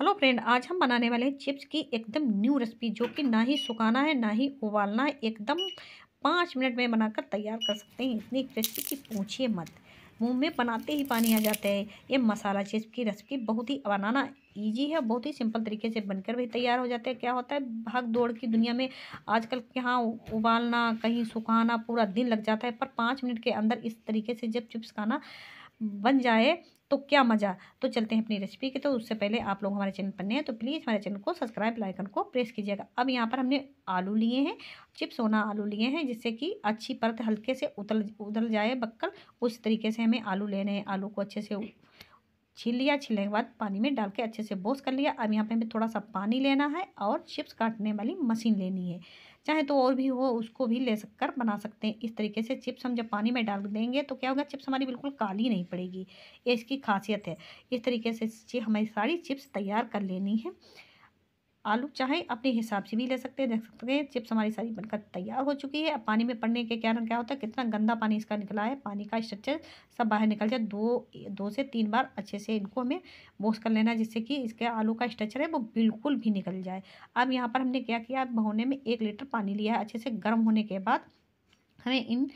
hello friend आज हम बनाने वाले हैं चिप्स की एकदम न्यू रेसिपी जो कि ना ही सुखाना है ना ही उबालना है एकदम पाँच मिनट में बनाकर तैयार कर सकते हैं इतनी क्रिस्पी की पूछिए मत मुंह में बनाते ही पानी आ जाता है ये मसाला चिप्स की रेसिपी बहुत ही बनाना ईजी है बहुत ही सिंपल तरीके से बनकर भी तैयार हो जाता है क्या होता है भाग दौड़ की दुनिया में आजकल यहाँ उबालना कहीं सुखाना पूरा दिन लग जाता है पर पाँच मिनट के अंदर इस तरीके से जब चिप्स खाना बन जाए तो क्या मज़ा तो चलते हैं अपनी रेसिपी की तो उससे पहले आप लोग हमारे चैनल पर नए हैं तो प्लीज़ हमारे चैनल को सब्सक्राइब लाइकन को प्रेस कीजिएगा अब यहाँ पर हमने आलू लिए हैं चिप्स होना आलू लिए हैं जिससे कि अच्छी परत हल्के से उतल उतल जाए बक्कर उस तरीके से हमें आलू लेने हैं आलू को अच्छे से छील लिया छीलने के बाद पानी में डाल के अच्छे से बोस कर लिया अब यहाँ पर हमें थोड़ा सा पानी लेना है और चिप्स काटने वाली मशीन लेनी है चाहे तो और भी हो उसको भी ले सककर बना सकते हैं इस तरीके से चिप्स हम जब पानी में डाल देंगे तो क्या होगा चिप्स हमारी बिल्कुल काली नहीं पड़ेगी ये इसकी खासियत है इस तरीके से हमारी सारी चिप्स तैयार कर लेनी है आलू चाहे अपने हिसाब से भी ले सकते हैं देख सकते हैं चिप्स हमारी सारी बनकर तैयार हो चुकी है अब पानी में पड़ने के कारण क्या होता है कितना गंदा पानी इसका निकला है पानी का स्ट्रक्चर सब बाहर निकल जाए दो दो से तीन बार अच्छे से इनको हमें वॉश कर लेना जिससे कि इसके आलू का स्ट्रक्चर है वो बिल्कुल भी निकल जाए अब यहाँ पर हमने क्या किया भोने में एक लीटर पानी लिया है अच्छे से गर्म होने के बाद हमें इन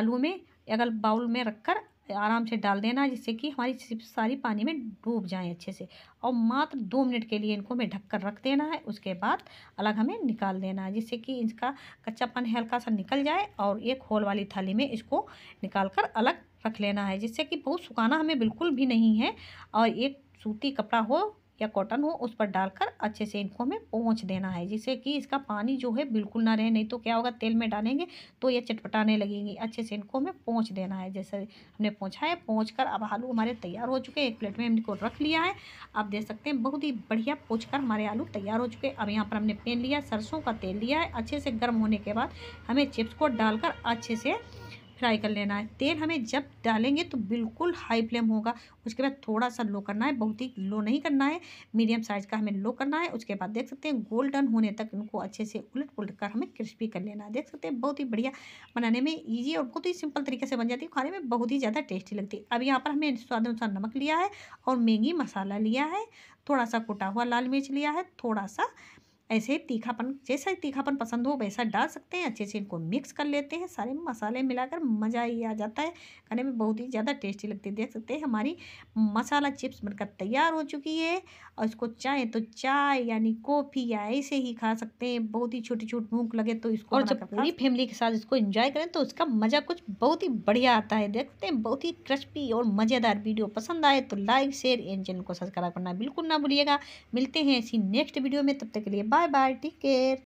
आलू में अगल बाउल में रखकर आराम से डाल देना जिससे कि हमारी चिप्स सारी पानी में डूब जाएँ अच्छे से और मात्र दो मिनट के लिए इनको हमें ढककर रख देना है उसके बाद अलग हमें निकाल देना है जिससे कि इसका कच्चापन हल्का सा निकल जाए और एक होल वाली थाली में इसको निकाल कर अलग रख लेना है जिससे कि बहुत सुखाना हमें बिल्कुल भी नहीं है और एक सूती कपड़ा हो या कॉटन हो उस पर डालकर अच्छे से इनको हमें पहुँच देना है जिससे कि इसका पानी जो है बिल्कुल ना रहे नहीं तो क्या होगा तेल में डालेंगे तो ये चटपटाने लगेंगी अच्छे से इनको हमें पहुँच देना है जैसे हमने पहुँचा है पहुँच कर अब आलू हमारे तैयार हो चुके हैं एक प्लेट में हमने को रख लिया है आप देख सकते हैं बहुत ही बढ़िया पहुँच कर हमारे आलू तैयार हो चुके हैं अब यहाँ पर हमने पेन लिया सरसों का तेल लिया है अच्छे से गर्म होने के बाद हमें चिप्स को डालकर अच्छे से फ्राई कर लेना है तेल हमें जब डालेंगे तो बिल्कुल हाई फ्लेम होगा उसके बाद थोड़ा सा लो करना है बहुत ही लो नहीं करना है मीडियम साइज़ का हमें लो करना है उसके बाद देख सकते हैं गोल्डन होने तक इनको अच्छे से उलट पुलट कर हमें क्रिस्पी कर लेना है देख सकते हैं बहुत ही बढ़िया बनाने में ईजी और बहुत ही सिंपल तरीके से बन जाती है खाने में बहुत ही ज़्यादा टेस्टी लगती है अब यहाँ पर हमें स्वाद अनुसार नमक लिया है और मैगी मसाला लिया है थोड़ा सा कुटा हुआ लाल मिर्च लिया है थोड़ा सा ऐसे तीखापन जैसा तीखापन पसंद हो वैसा डाल सकते हैं अच्छे से इनको मिक्स कर लेते हैं सारे मसाले मिलाकर मज़ा ही आ जाता है खाने में बहुत ही ज़्यादा टेस्टी लगती है देख सकते हैं हमारी मसाला चिप्स बनकर तैयार हो चुकी है और इसको चाय तो चाय यानी कॉफ़ी या ऐसे ही खा सकते हैं बहुत ही छोटी छोटी भूख लगे तो इसको और जब पूरी फैमिली के साथ इसको इंजॉय करें तो उसका मज़ा कुछ बहुत ही बढ़िया आता है देखते हैं बहुत ही क्रिस्पी और मज़ेदार वीडियो पसंद आए तो लाइक शेयर एंड चैनल को सब्सक्राइब करना बिल्कुल ना भूलिएगा मिलते हैं इसी नेक्स्ट वीडियो में तब तक के लिए बाय बाय टेक केयर